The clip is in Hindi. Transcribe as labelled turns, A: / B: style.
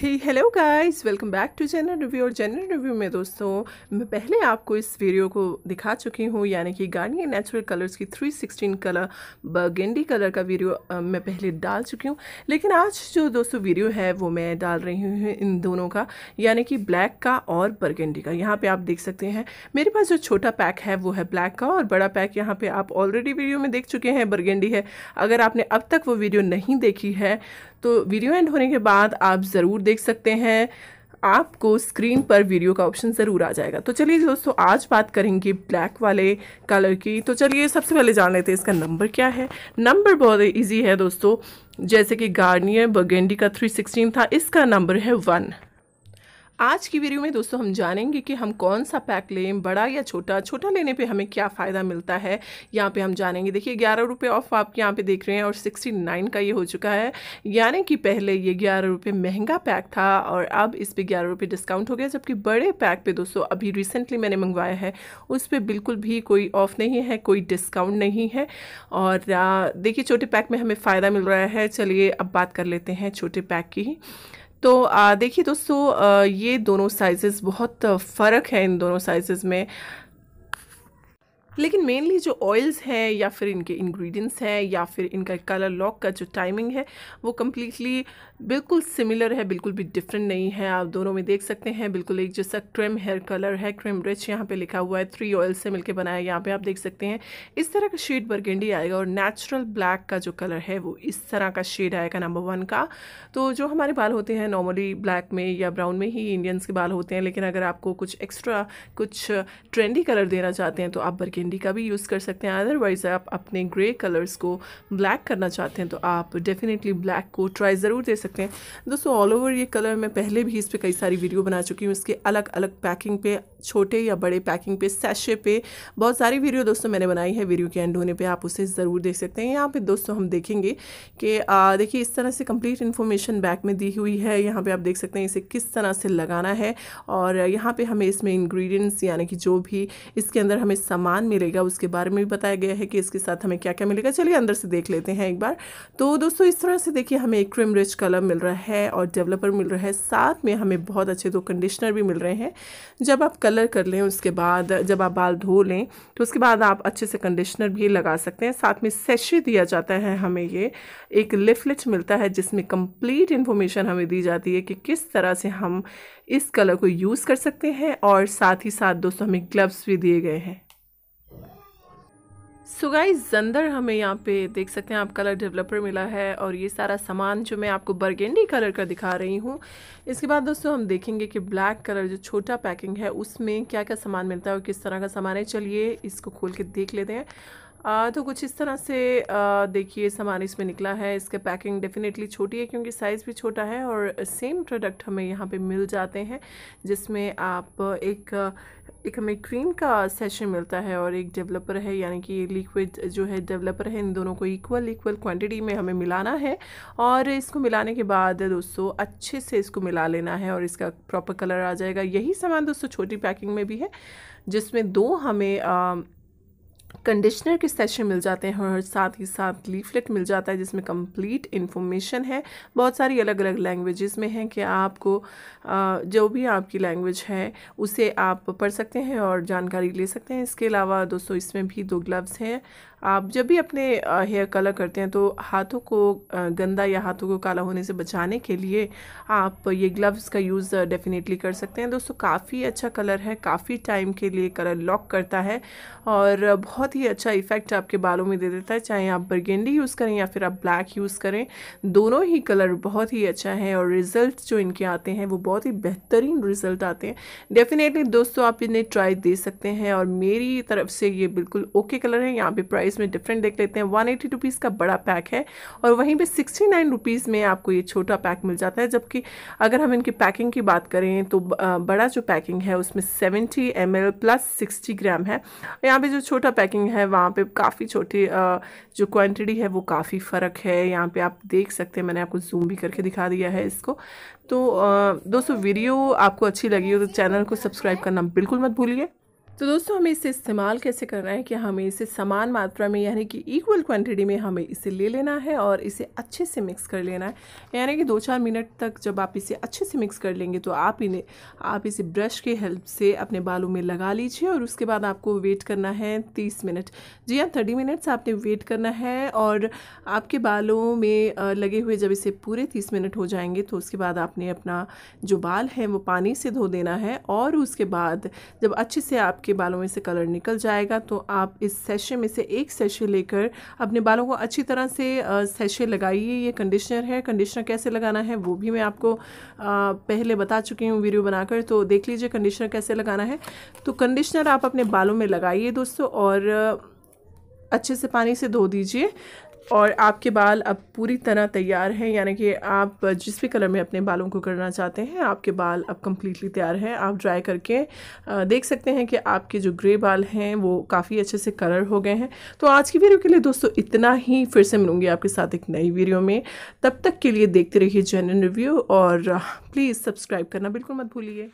A: hey hello guys welcome back to general review और जनरल रिव्यू में दोस्तों मैं पहले आपको इस वीडियो को दिखा चुकी हूँ यानी कि गार्नियर नेचुरल कलर्स की 316 कलर बर्गेंडी कलर का वीडियो मैं पहले डाल चुकी हूँ लेकिन आज जो दोस्तों वीडियो है वो मैं डाल रही हूँ इन दोनों का यानी कि ब्लैक का और बर्गेंडी का यहाँ पर आप देख सकते हैं मेरे पास जो छोटा पैक है वो है ब्लैक का और बड़ा पैक यहाँ पर आप ऑलरेडी वीडियो में देख चुके हैं बर्गेंडी है अगर आपने अब तक वो वीडियो नहीं देखी है तो वीडियो एंड होने के बाद आप ज़रूर देख सकते हैं आपको स्क्रीन पर वीडियो का ऑप्शन ज़रूर आ जाएगा तो चलिए दोस्तों आज बात करेंगे ब्लैक वाले कलर की तो चलिए सबसे पहले जान लेते हैं इसका नंबर क्या है नंबर बहुत इजी है दोस्तों जैसे कि गार्नियर बगेंडी का थ्री सिक्सटीन था इसका नंबर है वन आज की वीडियो में दोस्तों हम जानेंगे कि हम कौन सा पैक लें बड़ा या छोटा छोटा लेने पे हमें क्या फ़ायदा मिलता है यहाँ पे हम जानेंगे देखिए ग्यारह रुपये ऑफ आप यहाँ पे देख रहे हैं और सिक्सटी नाइन का ये हो चुका है यानी कि पहले ये ग्यारह रुपये महंगा पैक था और अब इस पर ग्यारह रुपये डिस्काउंट हो गया जबकि बड़े पैक पर दोस्तों अभी रिसेंटली मैंने मंगवाया है उस पर बिल्कुल भी कोई ऑफ़ नहीं है कोई डिस्काउंट नहीं है और देखिए छोटे पैक में हमें फ़ायदा मिल रहा है चलिए अब बात कर लेते हैं छोटे पैक की ही तो देखिए दोस्तों ये दोनों साइज़ बहुत फ़र्क है इन दोनों साइज़ में लेकिन मेनली जो ऑयल्स हैं या फिर इनके इंग्रेडिएंट्स हैं या फिर इनका कलर लॉक का जो टाइमिंग है वो कम्प्लीटली बिल्कुल सिमिलर है बिल्कुल भी डिफरेंट नहीं है आप दोनों में देख सकते हैं बिल्कुल एक जैसा क्रेम हेयर कलर है क्रेम रिच यहाँ पे लिखा हुआ है थ्री ऑयल्स से मिलकर बनाया यहाँ पे आप देख सकते हैं इस तरह का शेड बर्गेंडी आएगा और नेचुरल ब्लैक का जो कलर है वो इस तरह का शेड आएगा नंबर वन का तो जो हमारे बाल होते हैं नॉर्मली ब्लैक में या ब्राउन में ही इंडियंस के बाल होते हैं लेकिन अगर आपको कुछ एक्स्ट्रा कुछ ट्रेंडी कलर देना चाहते हैं तो आप बर्गेंडी मेहंदी का भी यूज़ कर सकते हैं अदरवाइज़ आप अपने ग्रे कलर्स को ब्लैक करना चाहते हैं तो आप डेफिनेटली ब्लैक को ट्राई ज़रूर दे सकते हैं दोस्तों ऑल ओवर ये कलर मैं पहले भी इस पर कई सारी वीडियो बना चुकी हूँ इसके अलग अलग पैकिंग पे छोटे या बड़े पैकिंग पे सैशे पे बहुत सारी वीडियो दोस्तों मैंने बनाई है वीडियो के एंड होने पे आप उसे ज़रूर देख सकते हैं यहाँ पे दोस्तों हम देखेंगे कि देखिए इस तरह से कंप्लीट इन्फॉर्मेशन बैक में दी हुई है यहाँ पे आप देख सकते हैं इसे किस तरह से लगाना है और यहाँ पे हमें इसमें इन्ग्रीडियंट्स यानी कि जो भी इसके अंदर हमें सामान मिलेगा उसके बारे में भी बताया गया है कि इसके साथ हमें क्या क्या मिलेगा चलिए अंदर से देख लेते हैं एक बार तो दोस्तों इस तरह से देखिए हमें एक क्रीम रिच कलर मिल रहा है और डेवलपर मिल रहा है साथ में हमें बहुत अच्छे दो कंडीशनर भी मिल रहे हैं जब आप कलर कर लें उसके बाद जब आप बाल धो लें तो उसके बाद आप अच्छे से कंडीशनर भी लगा सकते हैं साथ में सेशे दिया जाता है हमें ये एक लिफलेट मिलता है जिसमें कंप्लीट इन्फॉर्मेशन हमें दी जाती है कि किस तरह से हम इस कलर को यूज़ कर सकते हैं और साथ ही साथ दोस्तों हमें ग्लव्स भी दिए गए हैं सो so जंदर हमें यहाँ पे देख सकते हैं आप कलर डेवलपर मिला है और ये सारा सामान जो मैं आपको बर्गेंडी कलर का दिखा रही हूँ इसके बाद दोस्तों हम देखेंगे कि ब्लैक कलर जो छोटा पैकिंग है उसमें क्या क्या सामान मिलता है और किस तरह का सामान है चलिए इसको खोल के देख लेते हैं आ, तो कुछ इस तरह से देखिए सामान इसमें निकला है इसका पैकिंग डेफिनेटली छोटी है क्योंकि साइज़ भी छोटा है और सेम प्रोडक्ट हमें यहाँ पे मिल जाते हैं जिसमें आप एक एक हमें क्रीम का सेशन मिलता है और एक डेवलपर है यानी कि लिक्विड जो है डेवलपर है इन दोनों को इक्वल इक्वल क्वांटिटी में हमें मिलाना है और इसको मिलाने के बाद दोस्तों अच्छे से इसको मिला लेना है और इसका प्रॉपर कलर आ जाएगा यही सामान दोस्तों छोटी पैकिंग में भी है जिसमें दो हमें आ, कंडीशनर के सेशन मिल जाते हैं और साथ ही साथ लीफलेट मिल जाता है जिसमें कंप्लीट इन्फॉर्मेशन है बहुत सारी अलग अलग लैंग्वेजेस में हैं कि आपको जो भी आपकी लैंग्वेज है उसे आप पढ़ सकते हैं और जानकारी ले सकते हैं इसके अलावा दोस्तों इसमें भी दो ग्लव्स हैं आप जब भी अपने हेयर कलर करते हैं तो हाथों को गंदा या हाथों को काला होने से बचाने के लिए आप ये ग्लव्स का यूज़ डेफिनेटली कर सकते हैं दोस्तों काफ़ी अच्छा कलर है काफ़ी टाइम के लिए कलर लॉक करता है और बहुत ही अच्छा इफ़ेक्ट आपके बालों में दे देता है चाहे आप बर्गेंडी यूज़ करें या फिर आप ब्लैक यूज़ करें दोनों ही कलर बहुत ही अच्छा है और रिज़ल्ट जो इनके आते हैं वो बहुत ही बेहतरीन रिज़ल्ट आते हैं डेफिनेटली दोस्तों आप इन्हें ट्राई दे सकते हैं और मेरी तरफ से ये बिल्कुल ओके कलर है यहाँ पर प्राइस प्राइस में डिफरेंट देख लेते हैं वन एटी रुपीज़ का बड़ा पैक है और वहीं पर सिक्सटी नाइन रुपीज़ में आपको ये छोटा पैक मिल जाता है जबकि अगर हम इनकी पैकिंग की बात करें तो बड़ा जो पैकिंग है उसमें seventy M plus sixty gram है यहाँ पर जो छोटा पैकिंग है वहाँ पर काफ़ी छोटी जो क्वान्टिटी है वो काफ़ी फ़र्क है यहाँ पर आप देख सकते हैं मैंने आपको जूम भी करके दिखा दिया है इसको तो दोस्तों वीडियो आपको अच्छी लगी हो तो चैनल को सब्सक्राइब करना बिल्कुल मत भूलिए तो दोस्तों हमें इसे इस्तेमाल कैसे करना है कि हमें इसे समान मात्रा में यानी कि इक्वल क्वांटिटी में हमें इसे ले लेना है और इसे अच्छे से मिक्स कर लेना है यानी कि दो चार मिनट तक जब आप इसे अच्छे से मिक्स कर लेंगे तो आप इन्हें आप इसे ब्रश के हेल्प से अपने बालों में लगा लीजिए और उसके बाद आपको वेट करना है तीस मिनट जी हाँ थर्टी मिनट्स आपने वेट करना है और आपके बालों में लगे हुए जब इसे पूरे तीस मिनट हो जाएंगे तो उसके बाद आपने अपना जो बाल है वो पानी से धो देना है और उसके बाद जब अच्छे से आपके आपके बालों में से कलर निकल जाएगा तो आप इस सेशे में से एक सेशे लेकर अपने बालों को अच्छी तरह से सेशे लगाइए ये कंडीशनर है कंडीशनर कैसे लगाना है वो भी मैं आपको पहले बता चुकी हूँ वीडियो बनाकर तो देख लीजिए कंडीशनर कैसे लगाना है तो कंडीशनर आप अपने बालों में लगाइए दोस्तों और अच्छे से पानी से धो दीजिए और आपके बाल अब पूरी तरह तैयार हैं यानी कि आप जिस भी कलर में अपने बालों को करना चाहते हैं आपके बाल अब कम्प्लीटली तैयार हैं आप ड्राई करके देख सकते हैं कि आपके जो ग्रे बाल हैं वो काफ़ी अच्छे से कलर हो गए हैं तो आज की वीडियो के लिए दोस्तों इतना ही फिर से मिलूंगी आपके साथ एक नई वीडियो में तब तक के लिए देखते रहिए जेनरल रिव्यू और प्लीज़ सब्सक्राइब करना बिल्कुल मत भूलिए